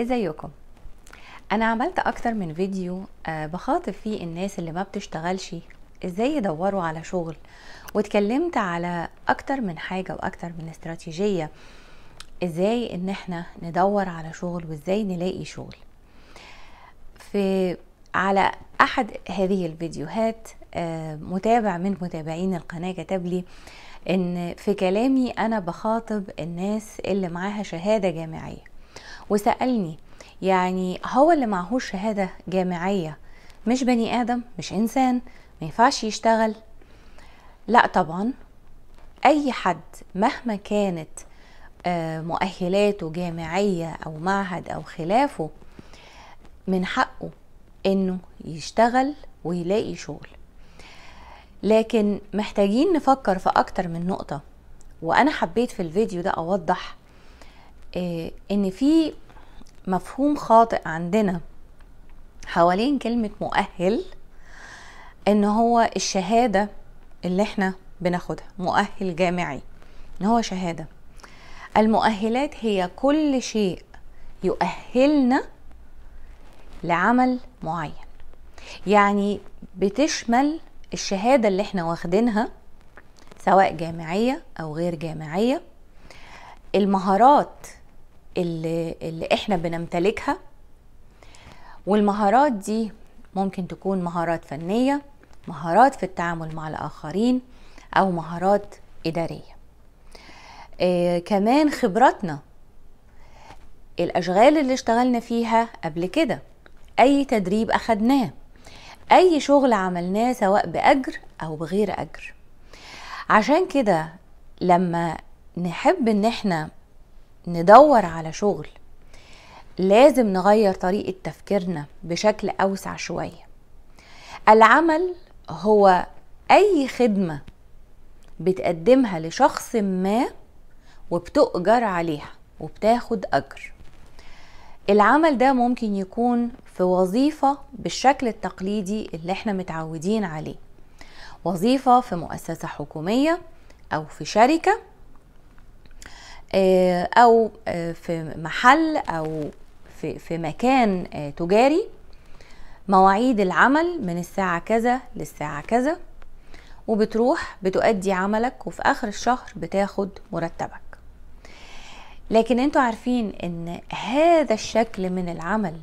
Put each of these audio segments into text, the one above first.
ازيكم انا عملت اكتر من فيديو آه، بخاطب فيه الناس اللي ما بتشتغلش ازاي يدوروا على شغل واتكلمت على اكتر من حاجة واكتر من استراتيجية ازاي ان احنا ندور على شغل وازاي نلاقي شغل في على احد هذه الفيديوهات آه، متابع من متابعين القناة كتب لي ان في كلامي انا بخاطب الناس اللي معاها شهادة جامعية وسألني يعني هو اللي معهوش شهادة جامعية مش بني آدم مش إنسان ما ينفعش يشتغل لا طبعا أي حد مهما كانت آه، مؤهلاته جامعية أو معهد أو خلافه من حقه إنه يشتغل ويلاقي شغل لكن محتاجين نفكر في أكتر من نقطة وأنا حبيت في الفيديو ده أوضح آه، ان في مفهوم خاطئ عندنا حوالين كلمة مؤهل ان هو الشهادة اللي احنا بناخدها مؤهل جامعي ان هو شهادة المؤهلات هي كل شيء يؤهلنا لعمل معين يعني بتشمل الشهادة اللي احنا واخدينها سواء جامعية او غير جامعية المهارات اللي, اللي احنا بنمتلكها والمهارات دي ممكن تكون مهارات فنية مهارات في التعامل مع الآخرين أو مهارات إدارية آه كمان خبراتنا الأشغال اللي اشتغلنا فيها قبل كده أي تدريب أخدناه أي شغل عملناه سواء بأجر أو بغير أجر عشان كده لما نحب ان احنا ندور على شغل لازم نغير طريقة تفكيرنا بشكل أوسع شوية العمل هو أي خدمة بتقدمها لشخص ما وبتؤجر عليها وبتاخد أجر العمل ده ممكن يكون في وظيفة بالشكل التقليدي اللي احنا متعودين عليه وظيفة في مؤسسة حكومية أو في شركة آه، او آه، في محل او في, في مكان آه، تجاري مواعيد العمل من الساعة كذا للساعة كذا وبتروح بتؤدي عملك وفي آخر الشهر بتاخد مرتبك لكن انتوا عارفين ان هذا الشكل من العمل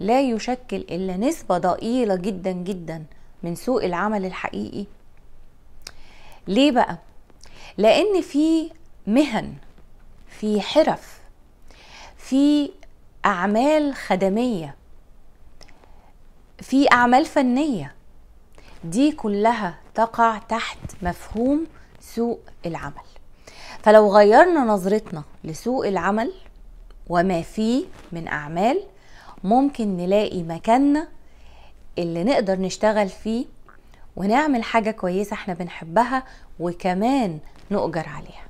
لا يشكل الا نسبة ضئيلة جدا جدا من سوق العمل الحقيقي ليه بقى لان في مهن في حرف في اعمال خدميه في اعمال فنيه دي كلها تقع تحت مفهوم سوق العمل فلو غيرنا نظرتنا لسوق العمل وما فيه من اعمال ممكن نلاقي مكاننا اللي نقدر نشتغل فيه ونعمل حاجة كويسة احنا بنحبها وكمان نؤجر عليها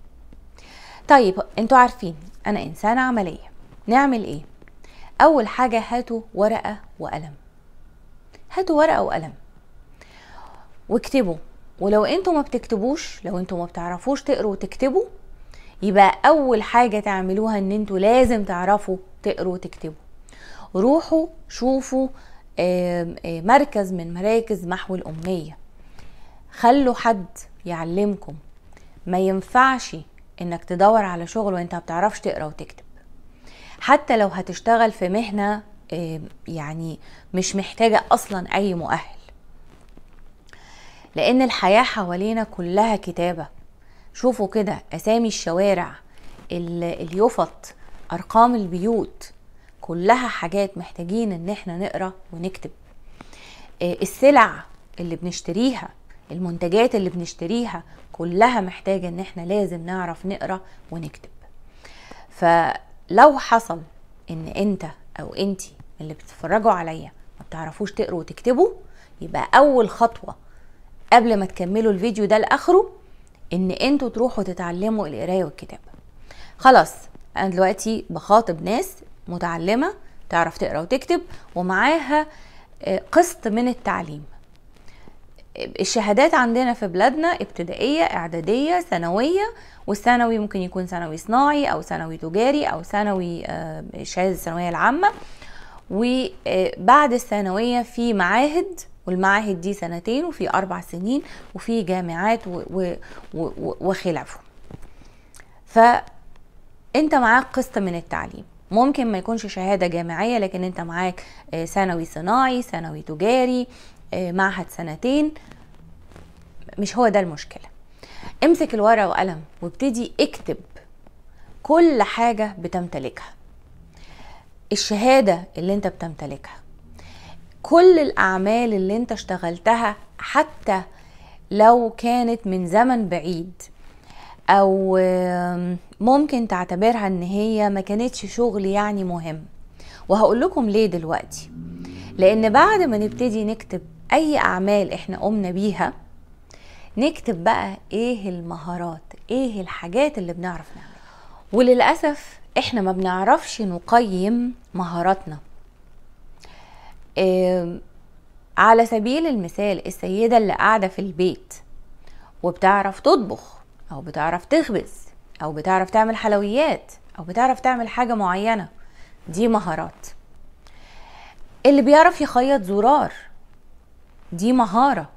طيب انتوا عارفين انا انسانه عمليه نعمل ايه اول حاجه هاتوا ورقه وقلم هاتوا ورقه وقلم واكتبوا ولو انتوا ما بتكتبوش لو انتوا ما بتعرفوش تقروا وتكتبوا يبقى اول حاجه تعملوها ان انتوا لازم تعرفوا تقروا وتكتبوا روحوا شوفوا مركز من مراكز محو الاميه خلوا حد يعلمكم ما ينفعش انك تدور على شغل وانت ما بتعرفش تقرا وتكتب حتى لو هتشتغل في مهنه يعني مش محتاجه اصلا اي مؤهل لان الحياه حوالينا كلها كتابه شوفوا كده اسامي الشوارع اليفط ارقام البيوت كلها حاجات محتاجين ان احنا نقرا ونكتب آه، السلع اللي بنشتريها المنتجات اللي بنشتريها كلها محتاجه ان احنا لازم نعرف نقرا ونكتب فلو حصل ان انت او انت اللي بتتفرجوا عليا ما بتعرفوش تقروا وتكتبوا يبقى اول خطوه قبل ما تكملوا الفيديو ده لاخره ان انتوا تروحوا تتعلموا القرايه والكتابه خلاص انا دلوقتي بخاطب ناس متعلمه تعرف تقرا وتكتب ومعاها آه، قسط من التعليم الشهادات عندنا في بلادنا ابتدائية إعدادية ثانوية والثانوي ممكن يكون ثانوي صناعي أو ثانوي تجاري أو ثانوي آه، شهادة الثانوية العامة وبعد الثانوية في معاهد والمعاهد دي سنتين وفي أربع سنين وفي جامعات وخلافه فأنت معاك قسط من التعليم ممكن ما يكونش شهاده جامعيه لكن انت معاك آه، ثانوي صناعي ثانوي تجاري آه، معهد سنتين مش هو ده المشكله امسك الورقه وقلم وابتدي اكتب كل حاجه بتمتلكها الشهاده اللي انت بتمتلكها كل الاعمال اللي انت اشتغلتها حتى لو كانت من زمن بعيد او ممكن تعتبرها ان هي ما كانتش شغل يعني مهم وهقول لكم ليه دلوقتي لان بعد ما نبتدي نكتب اي اعمال احنا قمنا بيها نكتب بقى ايه المهارات ايه الحاجات اللي بنعرف نعملها وللاسف احنا ما بنعرفش نقيم مهاراتنا إيه على سبيل المثال السيده اللي قاعده في البيت وبتعرف تطبخ او بتعرف تخبز او بتعرف تعمل حلويات او بتعرف تعمل حاجه معينه دي مهارات اللي بيعرف يخيط زرار دي مهارة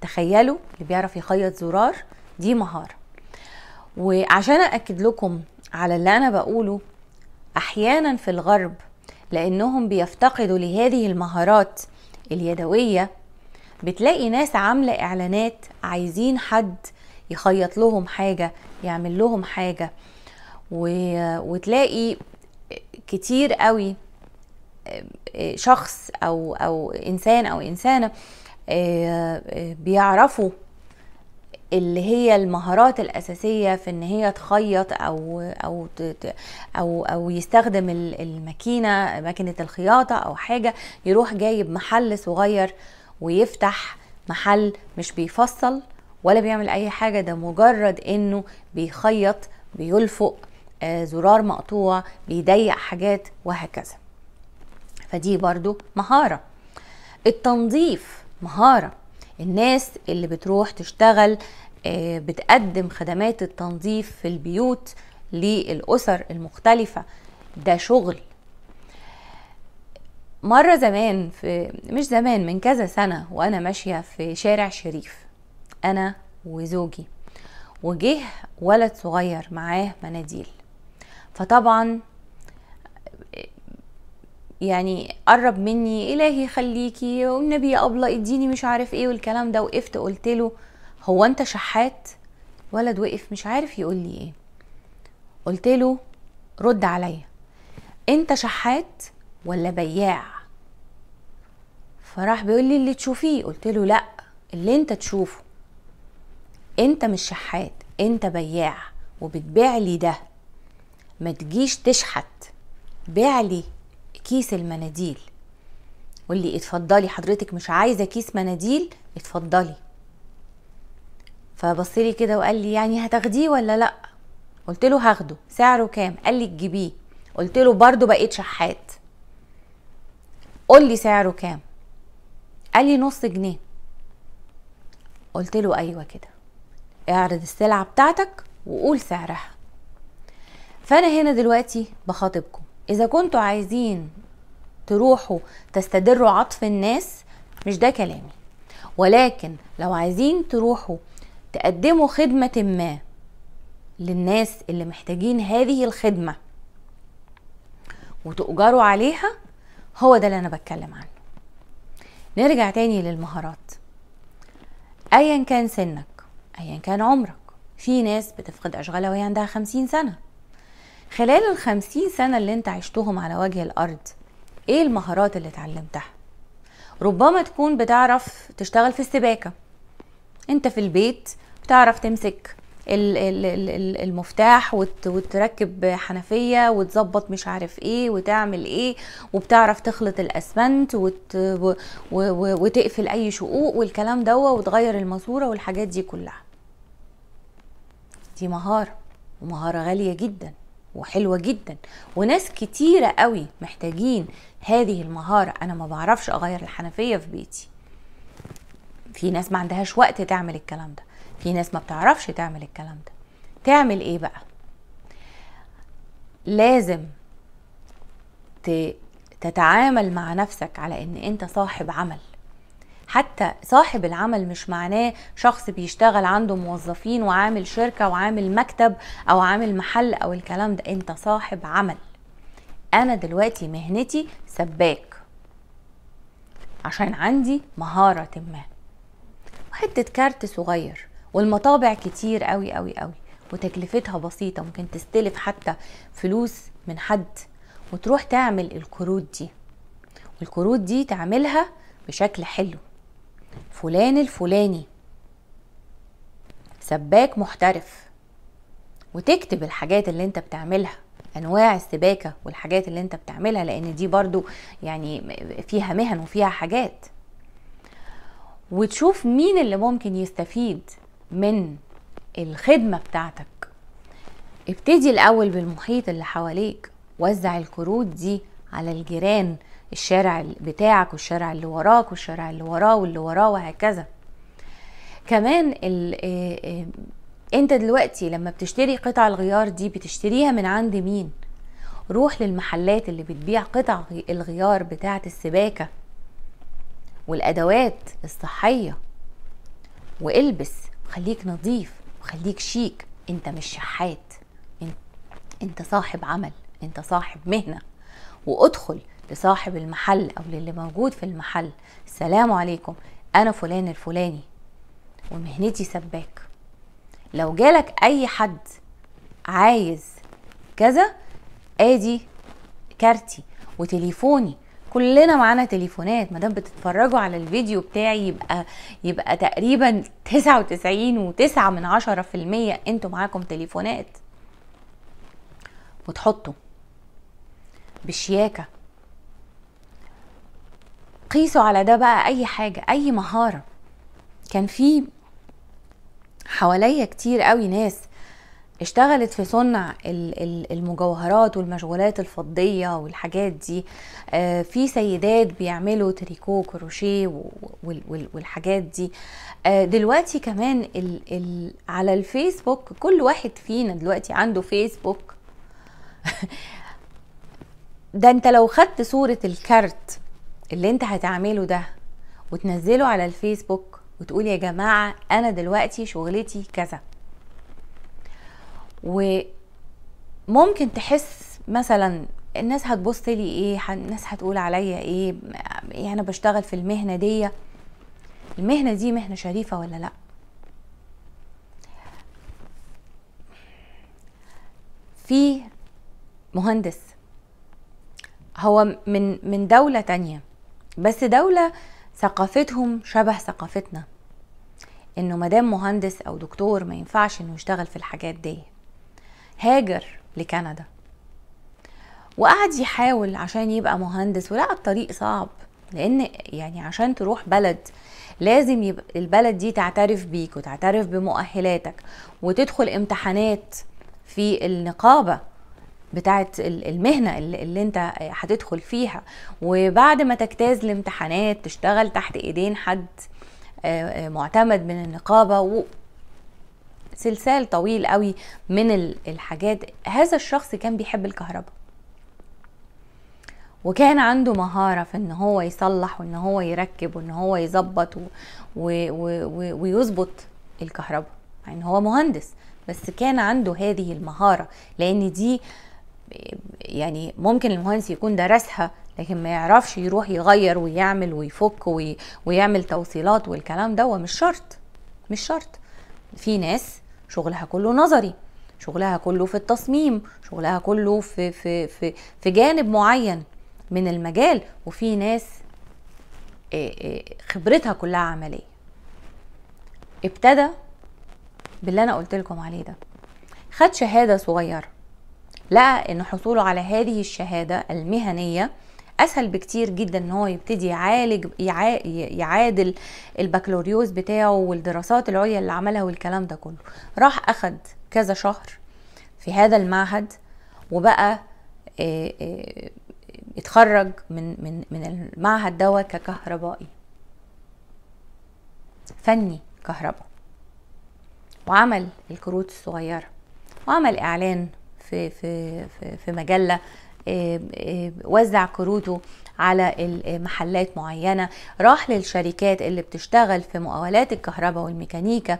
تخيلوا اللي بيعرف يخيط زرار دي مهارة وعشان أأكد لكم على اللي أنا بقوله أحيانا في الغرب لأنهم بيفتقدوا لهذه المهارات اليدوية بتلاقي ناس عاملة إعلانات عايزين حد يخيط لهم حاجة يعمل لهم حاجة و... وتلاقي كتير قوي آه، آه، شخص أو أو إنسان أو إنسانة آه، آه، بيعرفوا اللي هي المهارات الاساسيه في ان هي تخيط او او او او يستخدم الماكينه ماكينه الخياطه او حاجه يروح جايب محل صغير ويفتح محل مش بيفصل ولا بيعمل اي حاجه ده مجرد انه بيخيط بيلفق آه، زرار مقطوع بيضيق حاجات وهكذا فدي برضو مهاره التنظيف مهارة الناس اللي بتروح تشتغل آه، بتقدم خدمات التنظيف في البيوت للأسر المختلفة ده شغل مرة زمان في مش زمان من كذا سنة وأنا ماشية في شارع شريف أنا وزوجي وجه ولد صغير معاه مناديل فطبعا يعني قرب مني إلهي خليكي والنبي ابلى اديني مش عارف إيه والكلام ده وقفت قلت له هو أنت شحات ولد وقف مش عارف يقول لي إيه قلت له رد عليا أنت شحات ولا بياع فراح بيقول لي اللي تشوفيه قلت له لا اللي انت تشوفه انت مش شحات انت بياع وبتبيع لي ده ما تجيش تشحت بيع لي كيس المناديل واللي اتفضلي حضرتك مش عايزه كيس مناديل اتفضلي فبص لي كده وقال لي يعني هتاخديه ولا لا قلت له هاخده سعره كام قال لي تجيبيه قلت له برده بقيت شحات قل لي سعره كام قال لي نص جنيه قلت له ايوه كده اعرض السلعه بتاعتك وقول سعرها فانا هنا دلوقتي بخاطبكم اذا كنتوا عايزين تروحوا تستدروا عطف الناس مش ده كلامي ولكن لو عايزين تروحوا تقدموا خدمة ما للناس اللي محتاجين هذه الخدمة وتؤجروا عليها هو ده اللي أنا بتكلم عنه نرجع تاني للمهارات أيا كان سنك أيا كان عمرك في ناس بتفقد أشغالها وهي عندها خمسين سنة خلال الخمسين سنة اللي انت عشتهم على وجه الأرض ايه المهارات اللي اتعلمتها ربما تكون بتعرف تشتغل في السباكه انت في البيت بتعرف تمسك المفتاح وتركب حنفية وتظبط مش عارف ايه وتعمل ايه وبتعرف تخلط الاسمنت وتقفل اي شقوق والكلام دوا وتغير الماسورة والحاجات دي كلها دي مهارة ومهارة غالية جداً وحلوة جدا وناس كتيرة قوي محتاجين هذه المهارة أنا ما بعرفش أغير الحنفية في بيتي في ناس ما عندهاش وقت تعمل الكلام ده في ناس ما بتعرفش تعمل الكلام ده تعمل ايه بقى لازم تتعامل مع نفسك على ان انت صاحب عمل حتى صاحب العمل مش معناه شخص بيشتغل عنده موظفين وعامل شركة وعامل مكتب أو عامل محل أو الكلام ده أنت صاحب عمل أنا دلوقتي مهنتي سباك عشان عندي مهارة ما وحتة كارت صغير والمطابع كتير قوي قوي قوي وتكلفتها بسيطة ممكن تستلف حتى فلوس من حد وتروح تعمل الكروت دي والكروت دي تعملها بشكل حلو فلان الفلاني سباك محترف وتكتب الحاجات اللي انت بتعملها انواع السباكه والحاجات اللي انت بتعملها لان دي برضو يعني فيها مهن وفيها حاجات وتشوف مين اللي ممكن يستفيد من الخدمه بتاعتك ابتدي الاول بالمحيط اللي حواليك وزع الكروت دي على الجيران الشارع بتاعك والشارع اللي وراك والشارع اللي وراه واللي وراه وهكذا كمان الـ آه، آه، انت دلوقتي لما بتشتري قطع الغيار دي بتشتريها من عند مين روح للمحلات اللي بتبيع قطع الغيار بتاعه السباكه والادوات الصحيه والبس خليك نظيف وخليك شيك انت مش شحات انت صاحب عمل انت صاحب مهنه وادخل لصاحب المحل او للي موجود في المحل السلام عليكم انا فلان الفلاني ومهنتي سباك لو جالك اي حد عايز كذا ادي كارتي وتليفوني كلنا معانا تليفونات ما دام بتتفرجوا على الفيديو بتاعي يبقى يبقى تقريبا تسعة وتسعين وتسعة من عشرة في المية انتوا معاكم تليفونات وتحطوا بشياكة قيسوا على ده بقى اي حاجه اي مهاره كان في حواليا كتير قوي ناس اشتغلت في صنع المجوهرات والمشغولات الفضية والحاجات دي آه، في سيدات بيعملوا تريكو كروشيه والحاجات دي آه، دلوقتي كمان على الفيسبوك كل واحد فينا دلوقتي عنده فيسبوك ده انت لو خدت صورة الكارت اللي انت هتعمله ده وتنزله على الفيسبوك وتقول يا جماعة انا دلوقتي شغلتي كذا وممكن تحس مثلا الناس هتبص لي ايه الناس هتقول عليا ايه يعني انا بشتغل في المهنة دي المهنة دي مهنة شريفة ولا لا في مهندس هو من من دولة تانية بس دولة ثقافتهم شبه ثقافتنا انه مدام مهندس او دكتور ما ينفعش انه يشتغل في الحاجات دي هاجر لكندا وقعد يحاول عشان يبقى مهندس ولقى الطريق صعب لان يعني عشان تروح بلد لازم يبقى البلد دي تعترف بيك وتعترف بمؤهلاتك وتدخل امتحانات في النقابه بتاعه المهنه اللي انت هتدخل فيها وبعد ما تجتاز الامتحانات تشتغل تحت ايدين حد آه، آه، معتمد من النقابه و سلسال طويل قوي من الحاجات هذا الشخص كان بيحب الكهرباء وكان عنده مهارة في ان هو يصلح وان هو يركب وان هو يظبط ويظبط الكهرباء يعني هو مهندس بس كان عنده هذه المهارة لان دي يعني ممكن المهندس يكون درسها لكن ما يعرفش يروح يغير ويعمل ويفك وي ويعمل توصيلات والكلام ده مش شرط مش شرط في ناس شغلها كله نظري شغلها كله في التصميم شغلها كله في في في في جانب معين من المجال وفي ناس خبرتها كلها عمليه ابتدى باللي انا قلت لكم عليه ده خد شهاده صغيره لقى ان حصوله على هذه الشهاده المهنيه اسهل بكتير جدا ان هو يبتدي يعالج يعادل البكالوريوس بتاعه والدراسات العليا اللي عملها والكلام ده كله راح اخد كذا شهر في هذا المعهد وبقى اتخرج من من من المعهد دوت ككهربائي فني كهرباء وعمل الكروت الصغيره وعمل اعلان في في في, في مجله آه، آه، وزع كروته على آه، محلات معينه راح للشركات اللي بتشتغل في مقاولات الكهرباء والميكانيكا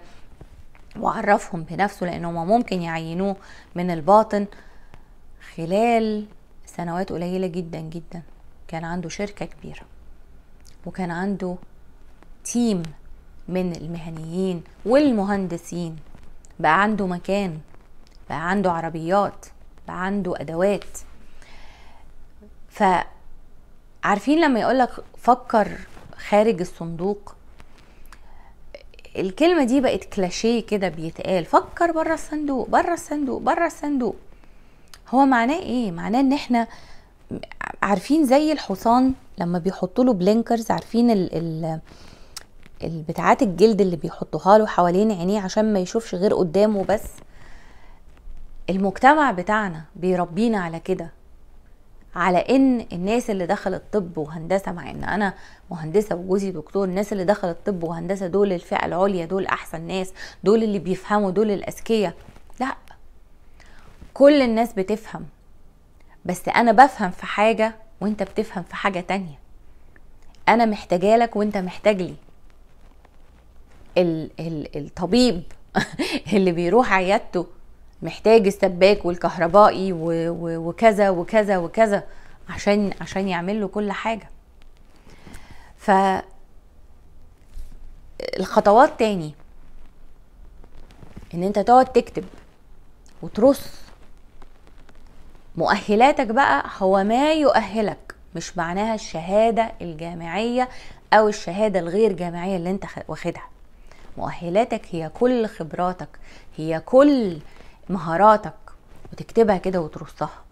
وعرفهم بنفسه لان هم ممكن يعينوه من الباطن خلال سنوات قليله جدا جدا كان عنده شركه كبيره وكان عنده تيم من المهنيين والمهندسين بقى عنده مكان بقى عنده عربيات بقى عنده ادوات ف عارفين لما يقولك فكر خارج الصندوق الكلمه دي بقت كلاشيه كده بيتقال فكر بره الصندوق بره الصندوق بره الصندوق هو معناه ايه معناه ان احنا عارفين زي الحصان لما بيحطوا له بلينكرز عارفين ال ال البتاعات الجلد اللي بيحطوها له حوالين عينيه عشان ما يشوفش غير قدامه بس المجتمع بتاعنا بيربينا على كده على ان الناس اللي دخلت طب وهندسه مع ان انا مهندسه وجوزي دكتور الناس اللي دخلت طب وهندسه دول الفئه العليا دول احسن ناس دول اللي بيفهموا دول الاذكياء لا كل الناس بتفهم بس انا بفهم في حاجه وانت بتفهم في حاجه تانية انا محتاجه لك وانت محتاج لي ال ال الطبيب اللي بيروح عيادته محتاج السباك والكهربائي وكذا وكذا وكذا عشان عشان يعمل له كل حاجه ف الخطوات تاني ان انت تقعد تكتب وترص مؤهلاتك بقى هو ما يؤهلك مش معناها الشهادة الجامعية أو الشهادة الغير جامعية اللي أنت واخدها مؤهلاتك هي كل خبراتك هي كل مهاراتك وتكتبها كده وترصها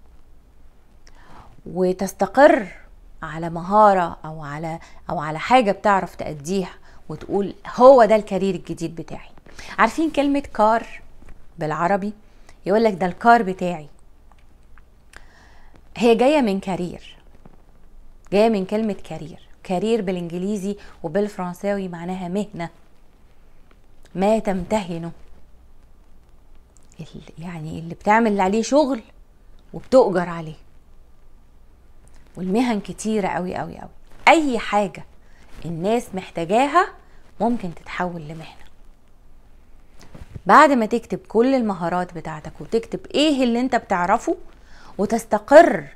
وتستقر على مهارة أو على أو على حاجة بتعرف تأديها وتقول هو ده الكارير الجديد بتاعي عارفين كلمة كار بالعربي يقول لك ده الكار بتاعي هي جاية من كارير جاية من كلمة كارير كارير بالإنجليزي وبالفرنساوي معناها مهنة ما تمتهنه يعني اللي بتعمل عليه شغل وبتؤجر عليه والمهن كتيرة قوي قوي قوي أي حاجة الناس محتاجاها ممكن تتحول لمهنة بعد ما تكتب كل المهارات بتاعتك وتكتب ايه اللي انت بتعرفه وتستقر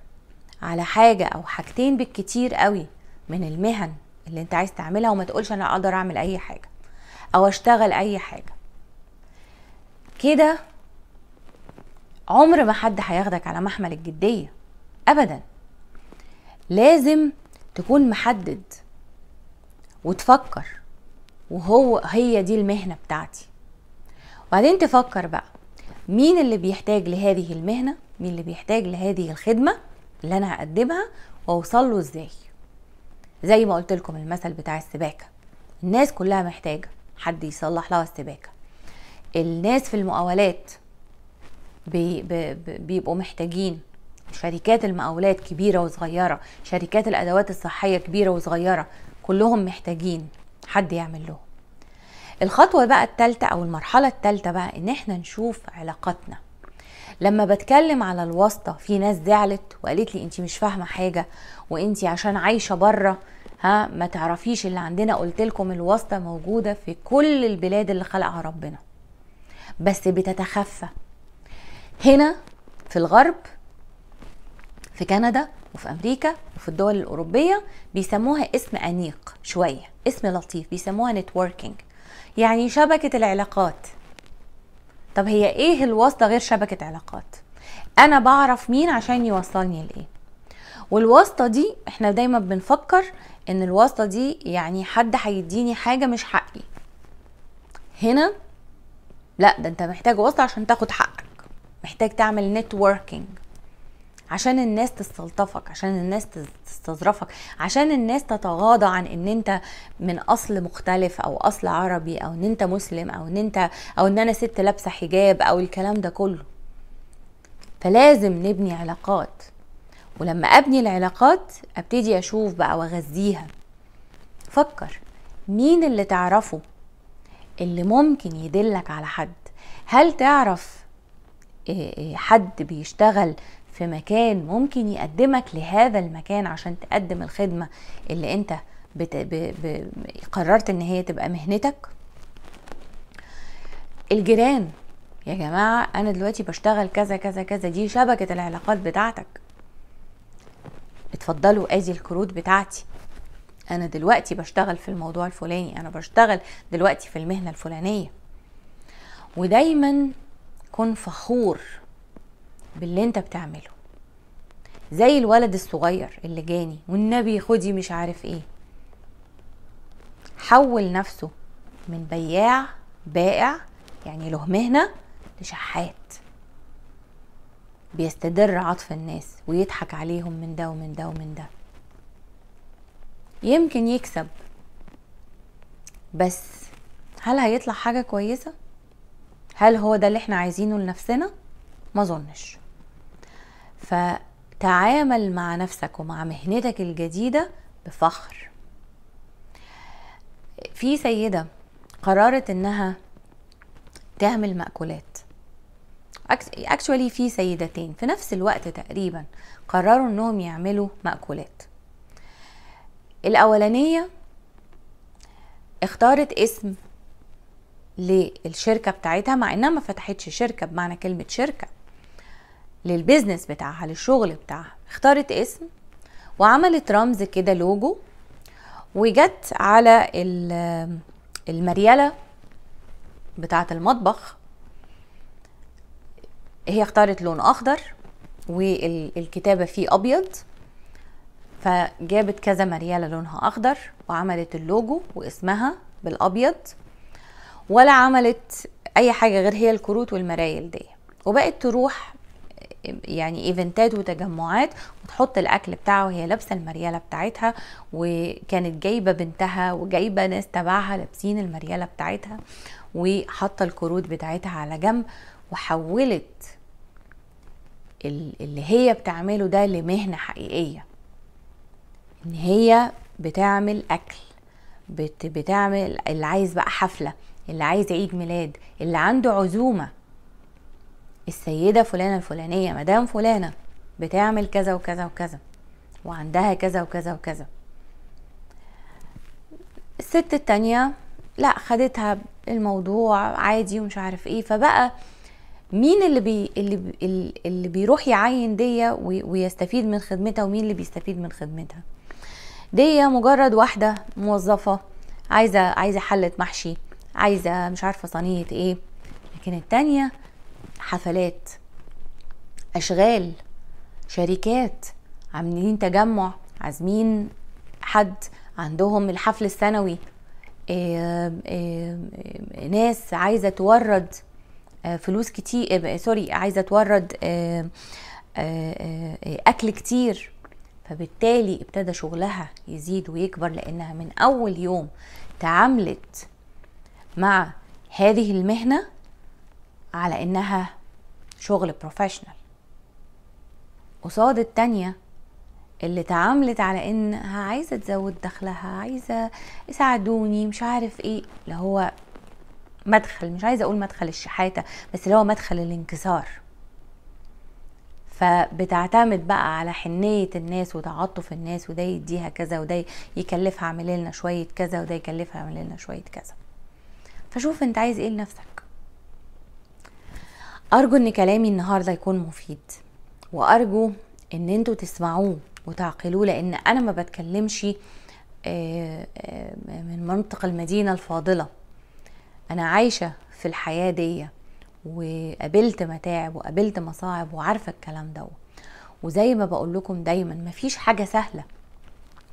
على حاجة او حاجتين بالكتير قوي من المهن اللي انت عايز تعملها وما تقولش انا اقدر اعمل اي حاجة او اشتغل اي حاجة كده عمر ما حد هياخدك على محمل الجدية أبدا لازم تكون محدد وتفكر وهو هي دي المهنة بتاعتي وبعدين تفكر بقى مين اللي بيحتاج لهذه المهنة مين اللي بيحتاج لهذه الخدمة اللي أنا هقدمها وأوصل له إزاي زي ما قلت لكم المثل بتاع السباكة الناس كلها محتاجة حد يصلح لها السباكة الناس في المقاولات بي بي بيبقوا محتاجين شركات المقاولات كبيره وصغيره شركات الادوات الصحيه كبيره وصغيره كلهم محتاجين حد يعمل لهم الخطوه بقى الثالثه او المرحله الثالثه بقى ان احنا نشوف علاقاتنا لما بتكلم على الواسطه في ناس زعلت وقالت لي انت مش فاهمه حاجه وانت عشان عايشه بره ها ما تعرفيش اللي عندنا قلت لكم الواسطه موجوده في كل البلاد اللي خلقها ربنا بس بتتخفى هنا في الغرب في كندا وفي امريكا وفي الدول الاوروبيه بيسموها اسم انيق شويه اسم لطيف بيسموها نتوركينج يعني شبكه العلاقات طب هي ايه الواسطه غير شبكه علاقات انا بعرف مين عشان يوصلني لايه والواسطه دي احنا دايما بنفكر ان الواسطه دي يعني حد هيديني حاجه مش حقي هنا لا ده انت محتاج واسطه عشان تاخد حقك محتاج تعمل نتوركينج عشان الناس تستلطفك عشان الناس تستظرفك عشان الناس تتغاضى عن ان انت من اصل مختلف او اصل عربي او ان انت مسلم او ان انت او ان انا ست لابسه حجاب او الكلام ده كله فلازم نبني علاقات ولما ابني العلاقات ابتدي اشوف بقى واغذيها فكر مين اللي تعرفه اللي ممكن يدلك على حد هل تعرف حد بيشتغل في مكان ممكن يقدمك لهذا المكان عشان تقدم الخدمة اللي انت بت... ب... ب... قررت ان هي تبقى مهنتك الجيران يا جماعة انا دلوقتي بشتغل كذا كذا كذا دي شبكة العلاقات بتاعتك اتفضلوا ادي الكروت بتاعتي انا دلوقتي بشتغل في الموضوع الفلاني انا بشتغل دلوقتي في المهنة الفلانية ودايما كن فخور باللي انت بتعمله زي الولد الصغير اللي جاني والنبي خدي مش عارف ايه حول نفسه من بياع بائع يعني له مهنه لشحات بيستدر عطف الناس ويضحك عليهم من ده ومن ده ومن ده يمكن يكسب بس هل هيطلع حاجه كويسه هل هو ده اللي احنا عايزينه لنفسنا ما اظنش فتعامل مع نفسك ومع مهنتك الجديده بفخر في سيده قررت انها تعمل مأكولات اكشوالي في سيدتين في نفس الوقت تقريبا قرروا انهم يعملوا مأكولات الاولانيه اختارت اسم للشركه بتاعتها مع انها ما فتحتش شركه بمعنى كلمه شركه للبيزنس بتاعها للشغل بتاعها اختارت اسم وعملت رمز كده لوجو وجت على المريالة بتاعة المطبخ هي اختارت لون أخضر والكتابة فيه أبيض فجابت كذا مريالة لونها أخضر وعملت اللوجو واسمها بالأبيض ولا عملت اي حاجه غير هي الكروت والمرايل دي وبقت تروح يعني ايفنتات وتجمعات وتحط الاكل بتاعها وهي لابسه المرياله بتاعتها وكانت جايبه بنتها وجايبه ناس تبعها لابسين المرياله بتاعتها وحاطه الكروت بتاعتها على جنب وحولت اللي هي بتعمله ده لمهنه حقيقيه ان هي بتعمل اكل بتعمل اللي عايز بقى حفله اللي عايز عيد ميلاد اللي عنده عزومه السيده فلانه الفلانيه مدام فلانه بتعمل كذا وكذا وكذا وعندها كذا وكذا وكذا الست التانية لا خدتها الموضوع عادي ومش عارف ايه فبقى مين اللي بي اللي اللي بيروح يعين دية ويستفيد من خدمتها ومين اللي بيستفيد من خدمتها دية مجرد واحدة موظفة عايزة عايزة حلة محشي عايزه مش عارفه صينيه ايه لكن التانية حفلات اشغال شركات عاملين تجمع عازمين حد عندهم الحفل السنوي إيه إيه إيه ناس عايزه تورد آه، فلوس كتير آه، سوري عايزه تورد آه، اكل كتير فبالتالي ابتدى شغلها يزيد ويكبر لانها من اول يوم تعاملت مع هذه المهنة على إنها شغل بروفيشنال قصاد التانية اللي اتعاملت على انها عايزه تزود دخلها عايزه يساعدوني مش عارف ايه اللي هو مدخل مش عايزه اقول مدخل الشحاته بس اللي هو مدخل الانكسار فبتعتمد بقى على حنية الناس وتعاطف الناس وده يديها كذا وده يكلفها اعمل لنا شوية كذا وده يكلفها اعمل لنا شوية كذا فشوف انت عايز ايه لنفسك ارجو ان كلامي النهارده يكون مفيد وارجو ان انتوا تسمعوه وتعقلوه لان انا ما بتكلمش آه، آه، من منطق المدينه الفاضله انا عايشه في الحياه دي وقابلت متاعب وقابلت مصاعب وعارفه الكلام ده وزي ما بقول لكم دايما مفيش حاجه سهله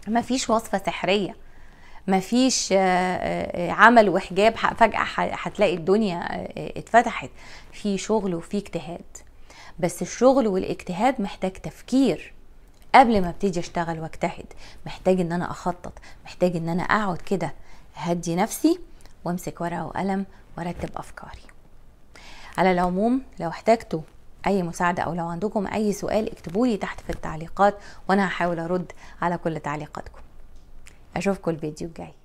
مفيش وصفه سحريه مفيش آه، آه، عمل وحجاب فجأة هتلاقي الدنيا آه، اتفتحت في شغل وفي اجتهاد بس الشغل والاجتهاد محتاج تفكير قبل ما ابتدي اشتغل واجتهد محتاج ان انا اخطط محتاج ان انا اقعد كده اهدي نفسي وامسك ورقه وقلم وارتب افكاري على العموم لو احتجتوا اي مساعده او لو عندكم اي سؤال اكتبولي تحت في التعليقات وانا هحاول ارد على كل تعليقاتكم اشوفكم الفيديو الجاي